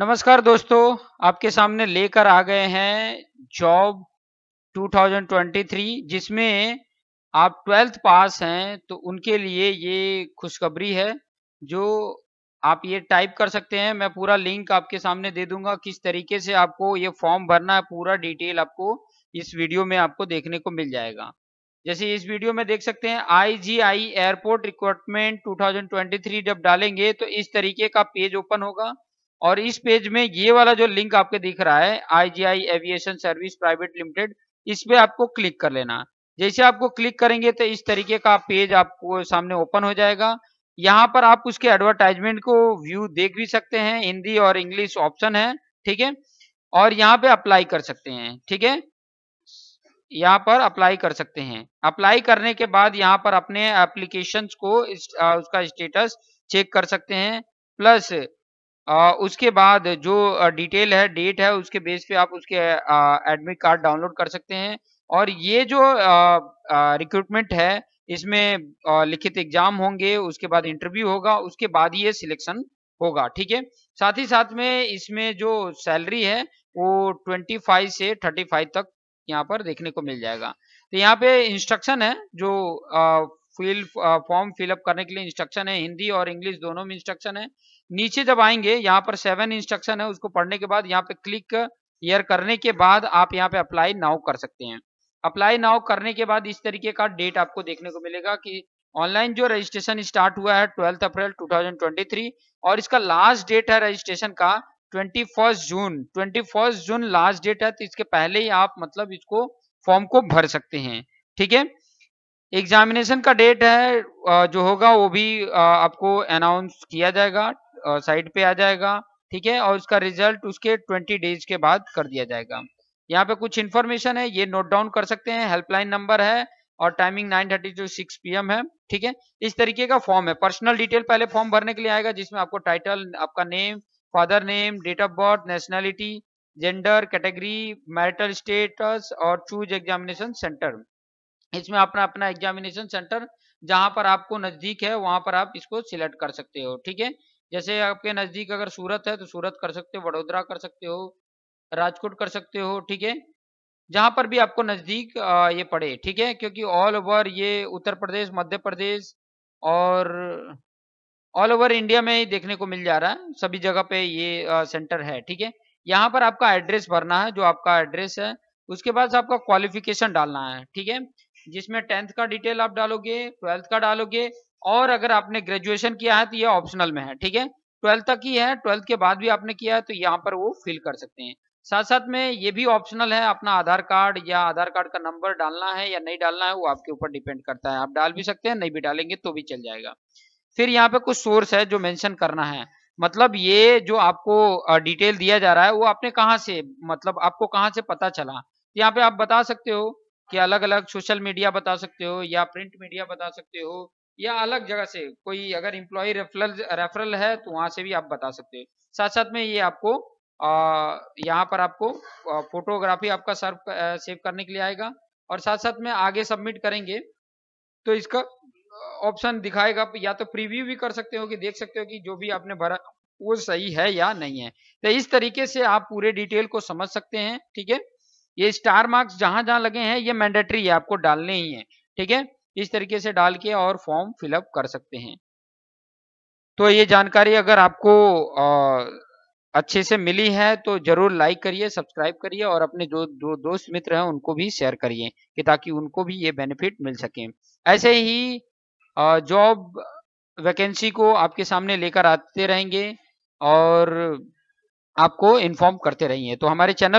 नमस्कार दोस्तों आपके सामने लेकर आ गए हैं जॉब 2023 जिसमें आप ट्वेल्थ पास हैं तो उनके लिए ये खुशखबरी है जो आप ये टाइप कर सकते हैं मैं पूरा लिंक आपके सामने दे दूंगा किस तरीके से आपको ये फॉर्म भरना है पूरा डिटेल आपको इस वीडियो में आपको देखने को मिल जाएगा जैसे इस वीडियो में देख सकते हैं आईजीआई एयरपोर्ट रिक्रूटमेंट 2023 जब डालेंगे तो इस तरीके का पेज ओपन होगा और इस पेज में ये वाला जो लिंक आपके दिख रहा है IGI aviation service private limited इस पे आपको क्लिक कर लेना जैसे आपको क्लिक करेंगे तो इस तरीके का पेज आपको सामने ओपन हो जाएगा यहाँ पर आप उसके एडवर्टाइजमेंट को व्यू देख भी सकते हैं हिंदी और इंग्लिश ऑप्शन है ठीक है और यहाँ पे अप्लाई कर सकते हैं ठीक है यहाँ पर अप्लाई कर सकते हैं अप्लाई करने के बाद यहाँ पर अपने एप्लीकेशन को उसका स्टेटस चेक कर सकते हैं प्लस आ, उसके बाद जो डिटेल है डेट है उसके बेस पे आप उसके एडमिट कार्ड डाउनलोड कर सकते हैं और ये जो रिक्रूटमेंट है इसमें आ, लिखित एग्जाम होंगे उसके बाद इंटरव्यू होगा उसके बाद ये सिलेक्शन होगा ठीक है साथ ही साथ में इसमें जो सैलरी है वो 25 से 35 तक यहाँ पर देखने को मिल जाएगा तो यहाँ पे इंस्ट्रक्शन है जो फिल फॉर्म फिलअप करने के लिए इंस्ट्रक्शन है हिंदी और इंग्लिश दोनों में इंस्ट्रक्शन है नीचे जब आएंगे यहाँ पर सेवन इंस्ट्रक्शन है उसको पढ़ने के बाद यहाँ पे क्लिक ईयर करने के बाद आप यहाँ पे अप्लाई नाउ कर सकते हैं अप्लाई नाउ करने के बाद इस तरीके का डेट आपको देखने को मिलेगा कि ऑनलाइन जो रजिस्ट्रेशन स्टार्ट हुआ है ट्वेल्थ अप्रैल 2023 और इसका लास्ट डेट है रजिस्ट्रेशन का 21 जून 21 जून लास्ट डेट है तो इसके पहले ही आप मतलब इसको फॉर्म को भर सकते हैं ठीक है एग्जामिनेशन का डेट है जो होगा वो भी आपको अनाउंस किया जाएगा साइट पे आ जाएगा ठीक है और उसका रिजल्ट उसके 20 डेज के बाद कर दिया जाएगा यहाँ पे कुछ इन्फॉर्मेशन है ये नोट डाउन कर सकते हैं हेल्पलाइन नंबर है और टाइमिंग 9:30 टू सिक्स पी है ठीक है इस तरीके का फॉर्म है पर्सनल डिटेल पहले फॉर्म भरने के लिए आएगा जिसमें आपको टाइटल आपका name father name date of birth nationality gender category marital status और चूज एग्जामिनेशन सेंटर इसमें अपना अपना एग्जामिनेशन सेंटर जहां पर आपको नजदीक है वहां पर आप इसको सिलेक्ट कर सकते हो ठीक है जैसे आपके नजदीक अगर सूरत है तो सूरत कर सकते हो वडोदरा कर सकते हो राजकोट कर सकते हो ठीक है जहां पर भी आपको नजदीक ये पड़े ठीक है क्योंकि ऑल ओवर ये उत्तर प्रदेश मध्य प्रदेश और ऑल ओवर इंडिया में ही देखने को मिल जा रहा है सभी जगह पे ये सेंटर है ठीक है यहाँ पर आपका एड्रेस भरना है जो आपका एड्रेस है उसके बाद आपका क्वालिफिकेशन डालना है ठीक है जिसमें टेंथ का डिटेल आप डालोगे ट्वेल्थ का डालोगे और अगर आपने ग्रेजुएशन किया है तो ये ऑप्शनल में है ठीक है ट्वेल्थ तक ही है ट्वेल्थ के बाद भी आपने किया है तो यहाँ पर वो फिल कर सकते हैं साथ साथ में ये भी ऑप्शनल है अपना आधार कार्ड या आधार कार्ड का नंबर डालना है या नहीं डालना है वो आपके ऊपर डिपेंड करता है आप डाल भी सकते हैं नहीं भी डालेंगे तो भी चल जाएगा फिर यहाँ पे कुछ सोर्स है जो मेंशन करना है मतलब ये जो आपको डिटेल दिया जा रहा है वो आपने कहाँ से मतलब आपको कहाँ से पता चला यहाँ पे आप बता सकते हो कि अलग अलग सोशल मीडिया बता सकते हो या प्रिंट मीडिया बता सकते हो या अलग जगह से कोई अगर इम्प्लॉय रेफरल रेफरल है तो वहां से भी आप बता सकते हो साथ साथ में ये आपको यहाँ पर आपको फोटोग्राफी आपका सर्व सेव करने के लिए आएगा और साथ साथ में आगे सबमिट करेंगे तो इसका ऑप्शन दिखाएगा या तो प्रीव्यू भी कर सकते हो कि देख सकते हो कि जो भी आपने भरा वो सही है या नहीं है तो इस तरीके से आप पूरे डिटेल को समझ सकते हैं ठीक है ये स्टार मार्क्स जहां जहां लगे हैं ये मैंडेटरी है आपको डालने ही है ठीक है इस तरीके से डाल के और फॉर्म फिलअप कर सकते हैं तो ये जानकारी अगर आपको आ, अच्छे से मिली है तो जरूर लाइक करिए सब्सक्राइब करिए और अपने जो दो दोस्त मित्र हैं उनको भी शेयर करिए कि ताकि उनको भी ये बेनिफिट मिल सके ऐसे ही जॉब वैकेंसी को आपके सामने लेकर आते रहेंगे और आपको इन्फॉर्म करते रहिए तो हमारे चैनल